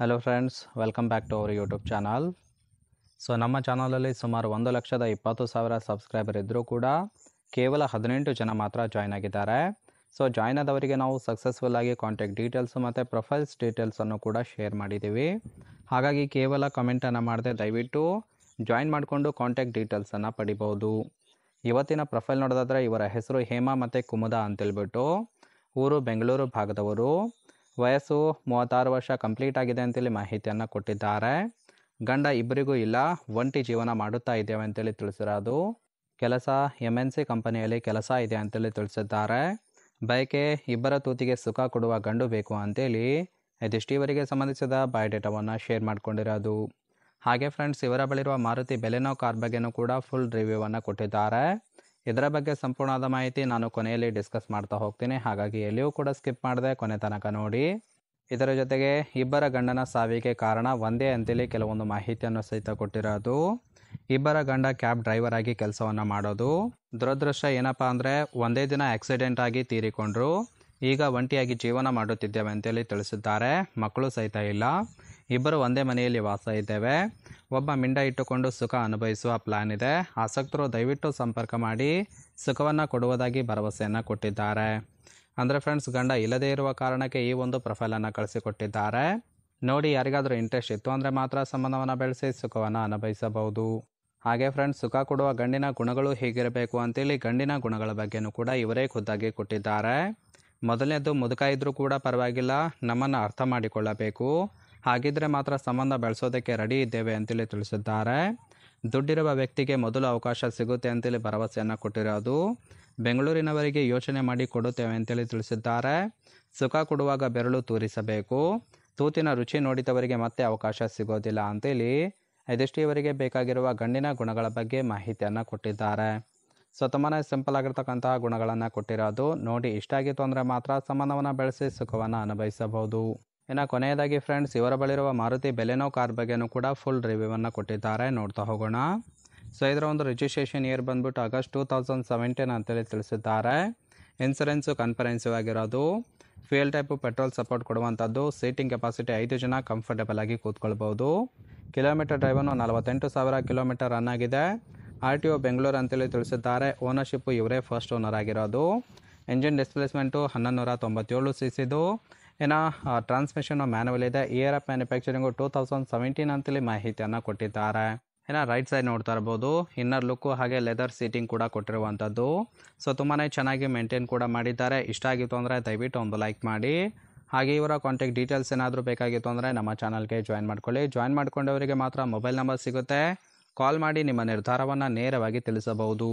hello friends welcome back to our YouTube channel so ನಮ್ಮ ಚಾನಲಲ್ಲಿ ಸುಮಾರು ಒಂದು ಲಕ್ಷದ ಇಪ್ಪತ್ತು ಸಾವಿರ ಸಬ್ಸ್ಕ್ರೈಬರ್ ಇದ್ದರೂ ಕೂಡ ಕೇವಲ ಹದಿನೆಂಟು ಜನ ಮಾತ್ರ ಜಾಯ್ನ್ ಆಗಿದ್ದಾರೆ ಸೊ ಜಾಯ್ನ್ ಆದವರಿಗೆ ನಾವು ಸಕ್ಸಸ್ಫುಲ್ ಕಾಂಟ್ಯಾಕ್ಟ್ ಡೀಟೇಲ್ಸು ಮತ್ತು ಪ್ರೊಫೈಲ್ಸ್ ಡೀಟೇಲ್ಸನ್ನು ಕೂಡ ಶೇರ್ ಮಾಡಿದ್ದೀವಿ ಹಾಗಾಗಿ ಕೇವಲ ಕಮೆಂಟನ್ನು ಮಾಡದೆ ದಯವಿಟ್ಟು ಜಾಯಿನ್ ಮಾಡಿಕೊಂಡು ಕಾಂಟ್ಯಾಕ್ಟ್ ಡೀಟೇಲ್ಸನ್ನು ಪಡಿಬೋದು ಇವತ್ತಿನ ಪ್ರೊಫೈಲ್ ನೋಡೋದಾದರೆ ಇವರ ಹೆಸರು ಹೇಮಾ ಮತ್ತು ಕುಮುದ ಅಂತೇಳ್ಬಿಟ್ಟು ಊರು ಬೆಂಗಳೂರು ಭಾಗದವರು ವಯಸ್ಸು ಮೂವತ್ತಾರು ವರ್ಷ ಕಂಪ್ಲೀಟ್ ಆಗಿದೆ ಅಂತೇಳಿ ಮಾಹಿತಿಯನ್ನು ಕೊಟ್ಟಿದ್ದಾರೆ ಗಂಡ ಇಬ್ಬರಿಗೂ ಇಲ್ಲ ಒಂಟಿ ಜೀವನ ಮಾಡುತ್ತಾ ಇದ್ದೇವೆ ಅಂತೇಳಿ ತಿಳಿಸಿರೋದು ಕೆಲಸ ಎಮ್ ಎನ್ ಸಿ ಕಂಪನಿಯಲ್ಲಿ ಕೆಲಸ ಇದೆ ಅಂತೇಳಿ ತಿಳಿಸಿದ್ದಾರೆ ಬಯಕೆ ಇಬ್ಬರ ತೂತಿಗೆ ಸುಖ ಕೊಡುವ ಗಂಡು ಬೇಕು ಅಂತೇಳಿ ಇದಿಷ್ಟಿವರಿಗೆ ಸಂಬಂಧಿಸಿದ ಬಯೋಡೇಟಾವನ್ನು ಶೇರ್ ಮಾಡಿಕೊಂಡಿರೋದು ಹಾಗೆ ಫ್ರೆಂಡ್ಸ್ ಇವರ ಬಳಿರುವ ಮಾರುತಿ ಬೆಲೆನೋ ಕಾರ್ ಬಗ್ಗೆನೂ ಕೂಡ ಫುಲ್ ರಿವ್ಯೂವನ್ನು ಕೊಟ್ಟಿದ್ದಾರೆ ಇದರ ಬಗ್ಗೆ ಸಂಪೂರ್ಣವಾದ ಮಾಹಿತಿ ನಾನು ಕೊನೆಯಲ್ಲಿ ಡಿಸ್ಕಸ್ ಮಾಡ್ತಾ ಹೋಗ್ತೀನಿ ಹಾಗಾಗಿ ಎಲ್ಲಿಯೂ ಕೂಡ ಸ್ಕಿಪ್ ಮಾಡಿದೆ ಕೊನೆ ತನಕ ನೋಡಿ ಇದರ ಜೊತೆಗೆ ಇಬ್ಬರ ಗಂಡನ ಸಾವಿಗೆ ಕಾರಣ ಒಂದೇ ಅಂತೇಳಿ ಕೆಲವೊಂದು ಮಾಹಿತಿಯನ್ನು ಸಹಿತ ಕೊಟ್ಟಿರೋದು ಇಬ್ಬರ ಗಂಡ ಕ್ಯಾಬ್ ಡ್ರೈವರ್ ಆಗಿ ಕೆಲಸವನ್ನು ಮಾಡೋದು ದುರದೃಶ್ಯ ಏನಪ್ಪ ಅಂದರೆ ಒಂದೇ ದಿನ ಆಕ್ಸಿಡೆಂಟ್ ಆಗಿ ತೀರಿಕೊಂಡ್ರು ಈಗ ಒಂಟಿಯಾಗಿ ಜೀವನ ಮಾಡುತ್ತಿದ್ದೇವೆ ಅಂತೇಳಿ ತಿಳಿಸಿದ್ದಾರೆ ಮಕ್ಕಳು ಸಹಿತ ಇಲ್ಲ ಇಬ್ಬರು ಒಂದೇ ಮನೆಯಲ್ಲಿ ವಾಸ ಇದ್ದೇವೆ ಒಬ್ಬ ಮಿಂಡ ಇಟ್ಟುಕೊಂಡು ಸುಖ ಅನುಭವಿಸುವ ಪ್ಲಾನ್ ಇದೆ ಆಸಕ್ತರು ದಯವಿಟ್ಟು ಸಂಪರ್ಕ ಮಾಡಿ ಸುಖವನ್ನು ಕೊಡುವುದಾಗಿ ಭರವಸೆಯನ್ನು ಕೊಟ್ಟಿದ್ದಾರೆ ಅಂದರೆ ಫ್ರೆಂಡ್ಸ್ ಗಂಡ ಇಲ್ಲದೇ ಇರುವ ಕಾರಣಕ್ಕೆ ಈ ಒಂದು ಪ್ರೊಫೈಲನ್ನು ಕಳಿಸಿಕೊಟ್ಟಿದ್ದಾರೆ ನೋಡಿ ಯಾರಿಗಾದರೂ ಇಂಟ್ರೆಸ್ಟ್ ಇತ್ತು ಅಂದರೆ ಮಾತ್ರ ಸಂಬಂಧವನ್ನು ಬೆಳೆಸಿ ಸುಖವನ್ನು ಅನುಭವಿಸಬಹುದು ಹಾಗೆ ಫ್ರೆಂಡ್ಸ್ ಸುಖ ಕೊಡುವ ಗಂಡಿನ ಗುಣಗಳು ಹೇಗಿರಬೇಕು ಅಂತೇಳಿ ಗಂಡಿನ ಗುಣಗಳ ಬಗ್ಗೆನೂ ಕೂಡ ಇವರೇ ಖುದ್ದಾಗಿ ಕೊಟ್ಟಿದ್ದಾರೆ ಮೊದಲನೇದು ಮುದುಕ ಇದ್ದರೂ ಕೂಡ ಪರವಾಗಿಲ್ಲ ನಮ್ಮನ್ನು ಅರ್ಥ ಮಾಡಿಕೊಳ್ಳಬೇಕು ಹಾಗಿದ್ರೆ ಮಾತ್ರ ಸಂಬಂಧ ಬೆಳೆಸೋದಕ್ಕೆ ರೆಡಿ ಇದ್ದೇವೆ ಅಂತೇಳಿ ತಿಳಿಸಿದ್ದಾರೆ ದುಡ್ಡಿರುವ ವ್ಯಕ್ತಿಗೆ ಮೊದಲು ಅವಕಾಶ ಸಿಗುತ್ತೆ ಅಂತೇಳಿ ಭರವಸೆಯನ್ನು ಕೊಟ್ಟಿರೋದು ಬೆಂಗಳೂರಿನವರಿಗೆ ಯೋಚನೆ ಮಾಡಿ ಕೊಡುತ್ತೇವೆ ಅಂತೇಳಿ ತಿಳಿಸಿದ್ದಾರೆ ಸುಖ ಕೊಡುವಾಗ ಬೆರಳು ತೂರಿಸಬೇಕು ತೂತಿನ ರುಚಿ ನೋಡಿದವರಿಗೆ ಮತ್ತೆ ಅವಕಾಶ ಸಿಗೋದಿಲ್ಲ ಅಂತೇಳಿ ಯಧಿಷ್ಠಿಯವರಿಗೆ ಬೇಕಾಗಿರುವ ಗಂಡಿನ ಗುಣಗಳ ಬಗ್ಗೆ ಮಾಹಿತಿಯನ್ನು ಕೊಟ್ಟಿದ್ದಾರೆ ಸೊ ಸಿಂಪಲ್ ಆಗಿರ್ತಕ್ಕಂತಹ ಗುಣಗಳನ್ನು ಕೊಟ್ಟಿರೋದು ನೋಡಿ ಇಷ್ಟ ಆಗಿತ್ತು ಅಂದರೆ ಮಾತ್ರ ಸಂಬಂಧವನ್ನು ಬೆಳೆಸಿ ಸುಖವನ್ನು ಅನುಭವಿಸಬಹುದು ಇನ್ನು ಕೊನೆಯದಾಗಿ ಫ್ರೆಂಡ್ಸ್ ಇವರ ಬಳಿರುವ ಮಾರುತಿ ಬೆಲೆನೋ ಕಾರ್ ಬಗ್ಗೆನೂ ಕೂಡ ಫುಲ್ ರಿವ್ಯೂವನ್ನು ಕೊಟ್ಟಿದ್ದಾರೆ ನೋಡ್ತಾ ಹೋಗೋಣ ಸೊ ಇದರ ಒಂದು ರಿಜಿಸ್ಟ್ರೇಷನ್ ಇಯರ್ ಬಂದ್ಬಿಟ್ಟು ಆಗಸ್ಟ್ ಟೂ ತೌಸಂಡ್ ಸೆವೆಂಟೀನ್ ಅಂತೇಳಿ ತಿಳಿಸಿದ್ದಾರೆ ಇನ್ಸೂರೆನ್ಸು ಕನ್ಫರೆನ್ಸಿವ್ ಆಗಿರೋದು ಫ್ಯೂಯಲ್ ಟೈಪು ಪೆಟ್ರೋಲ್ ಸಪೋರ್ಟ್ ಕೊಡುವಂಥದ್ದು ಸೀಟಿಂಗ್ ಕೆಪಾಸಿಟಿ ಐದು ಜನ ಕಂಫರ್ಟಬಲ್ ಆಗಿ ಕೂತ್ಕೊಳ್ಬೋದು ಕಿಲೋಮೀಟರ್ ಡ್ರೈವನ್ನು ನಲವತ್ತೆಂಟು ಸಾವಿರ ಕಿಲೋಮೀಟರ್ ರನ್ ಆಗಿದೆ ಆರ್ ಟಿ ಒ ಬೆಂಗಳೂರು ಅಂತೇಳಿ ತಿಳಿಸಿದ್ದಾರೆ ಓನರ್ಶಿಪ್ಪು ಇವರೇ ಫಸ್ಟ್ ಓನರ್ ಆಗಿರೋದು ಎಂಜಿನ್ ಡಿಸ್ಪ್ಲೇಸ್ಮೆಂಟು ಹನ್ನೊಂದು ನೂರ ತೊಂಬತ್ತೇಳು ಸಿ ಸಿದು ಏನ ಟ್ರಾನ್ಸ್ಮಿಷನ್ ಮ್ಯಾನುವಲ್ ಇದೆ year of manufacturing two thousand seventeen ಅಂತೇಳಿ ಮಾಹಿತಿಯನ್ನು ಕೊಟ್ಟಿದ್ದಾರೆ ಏನ ರೈಟ್ ಸೈಡ್ ನೋಡ್ತಾ ಇರ್ಬೋದು ಇನ್ನರ್ ಲುಕ್ಕು ಹಾಗೆ ಲೆದರ್ ಸೀಟಿಂಗ್ ಕೂಡ ಕೊಟ್ಟಿರುವಂಥದ್ದು ಸೊ ತುಂಬಾ ಚೆನ್ನಾಗಿ ಮೇಂಟೈನ್ ಕೂಡ ಮಾಡಿದ್ದಾರೆ ಇಷ್ಟ ಆಗಿತ್ತು ಅಂದರೆ ದಯವಿಟ್ಟು ಒಂದು ಲೈಕ್ ಮಾಡಿ ಹಾಗೆ ಇವರ ಕಾಂಟ್ಯಾಕ್ಟ್ ಡೀಟೇಲ್ಸ್ ಏನಾದರೂ ಬೇಕಾಗಿತ್ತು ಅಂದರೆ ನಮ್ಮ ಚಾನಲ್ಗೆ ಜಾಯಿನ್ ಮಾಡ್ಕೊಳ್ಳಿ ಜಾಯಿನ್ ಮಾಡ್ಕೊಂಡವರಿಗೆ ಮಾತ್ರ ಮೊಬೈಲ್ ನಂಬರ್ ಸಿಗುತ್ತೆ ಕಾಲ್ ಮಾಡಿ ನಿಮ್ಮ ನಿರ್ಧಾರವನ್ನು ನೇರವಾಗಿ ತಿಳಿಸಬಹುದು